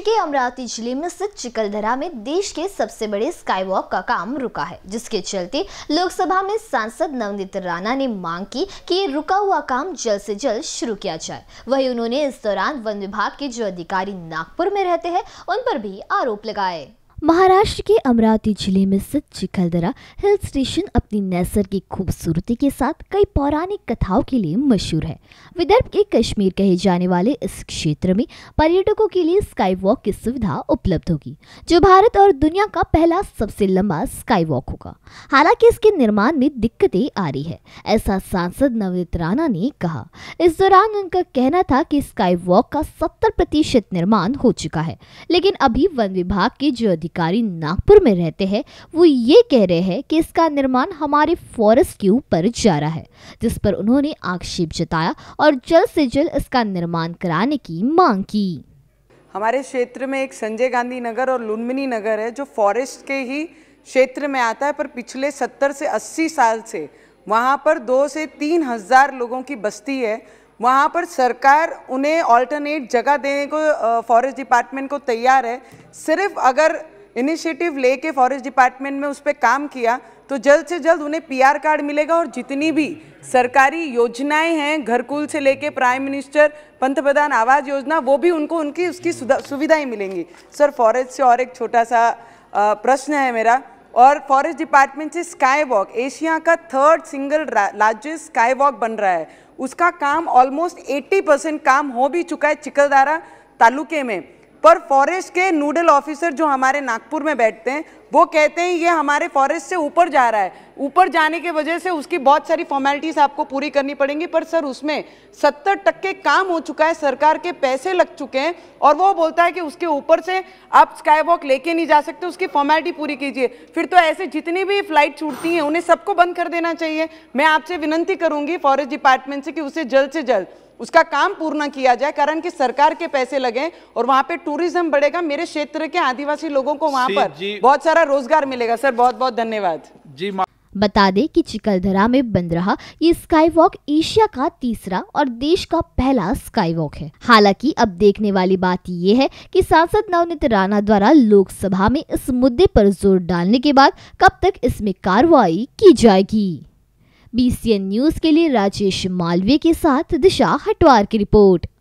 महाराष्ट्र के अमरावती जिले में स्थित चिकलधरा में देश के सबसे बड़े स्काई वॉक का काम रुका है जिसके चलते लोकसभा में सांसद नवनीत राणा ने मांग की कि ये रुका हुआ काम जल्द से जल्द शुरू किया जाए वहीं उन्होंने इस दौरान वन विभाग के जो अधिकारी नागपुर में रहते हैं उन पर भी आरोप लगाए महाराष्ट्र के अमरावती जिले में स्थित चिखलदरा हिल स्टेशन अपनी नैसर्गिक खूबसूरती के साथ कई पौराणिक कथाओं के लिए मशहूर है विदर्भ के कश्मीर कहे जाने वाले इस क्षेत्र में पर्यटकों के लिए स्काई वॉक की सुविधा उपलब्ध होगी जो भारत और दुनिया का पहला सबसे लंबा स्काई वॉक होगा हालांकि इसके निर्माण में दिक्कतें आ रही है ऐसा सांसद नवनीत राणा ने कहा इस दौरान उनका कहना था की स्काई वॉक का सत्तर निर्माण हो चुका है लेकिन अभी वन विभाग के जो अधिकारी नागपुर में रहते हैं वो ये कह रहे हैं कि इसका निर्माण हमारे फॉरेस्ट के ऊपर जा रहा है जिस पर उन्होंने आक्षेप जताया और जल्द से जल्द इसका निर्माण कराने की मांग की हमारे क्षेत्र में एक संजय गांधी नगर और लुम्बिनी नगर है जो फॉरेस्ट के ही क्षेत्र में आता है पर पिछले सत्तर से अस्सी साल से वहाँ पर दो से तीन हज़ार लोगों की बस्ती है वहाँ पर सरकार उन्हें अल्टरनेट जगह देने को फॉरेस्ट डिपार्टमेंट को तैयार है सिर्फ अगर इनिशिएटिव लेके फॉरेस्ट डिपार्टमेंट में उस पर काम किया तो जल्द से जल्द उन्हें पीआर कार्ड मिलेगा और जितनी भी सरकारी योजनाएं हैं घरकुल से लेके प्राइम मिनिस्टर पंत प्रधान आवास योजना वो भी उनको उनकी उसकी सुविधाएं मिलेंगी सर फॉरेस्ट से और एक छोटा सा प्रश्न है मेरा और फॉरेस्ट डिपार्टमेंट से स्काई वॉक एशिया का third single largest sky walk बन रहा है उसका काम ऑलमोस्ट 80 परसेंट काम हो भी चुका है चिकलदारा तालुके में पर फॉरेस्ट के नूडल ऑफिसर जो हमारे नागपुर में बैठते हैं वो कहते हैं ये हमारे फॉरेस्ट से ऊपर जा रहा है ऊपर जाने की वजह से उसकी बहुत सारी फॉर्मेलिटीज़ आपको पूरी करनी पड़ेंगी पर सर उसमें सत्तर टक्के काम हो चुका है सरकार के पैसे लग चुके हैं और वो बोलता है कि उसके ऊपर से आप स्काई वॉक लेके नहीं जा सकते उसकी फॉर्मेलिटी पूरी कीजिए फिर तो ऐसे जितनी भी फ्लाइट छूटती हैं उन्हें सबको बंद कर देना चाहिए मैं आपसे विनंती करूँगी फॉरेस्ट डिपार्टमेंट से कि उसे जल्द से जल्द उसका काम पूर्ण किया जाए कारण कि सरकार के पैसे लगे और वहाँ पे टूरिज्म बढ़ेगा मेरे क्षेत्र के आदिवासी लोगों को वहाँ पर बहुत सारा रोजगार मिलेगा सर बहुत बहुत धन्यवाद जी बता दें कि चिकलधरा में बन रहा ये स्काई वॉक एशिया का तीसरा और देश का पहला स्काई वॉक है हालांकि अब देखने वाली बात ये है कि सांसद नवनीत राणा द्वारा लोकसभा में इस मुद्दे पर जोर डालने के बाद कब तक इसमें कार्रवाई की जाएगी बीसीएन न्यूज के लिए राजेश मालवीय के साथ दिशा हटवार की रिपोर्ट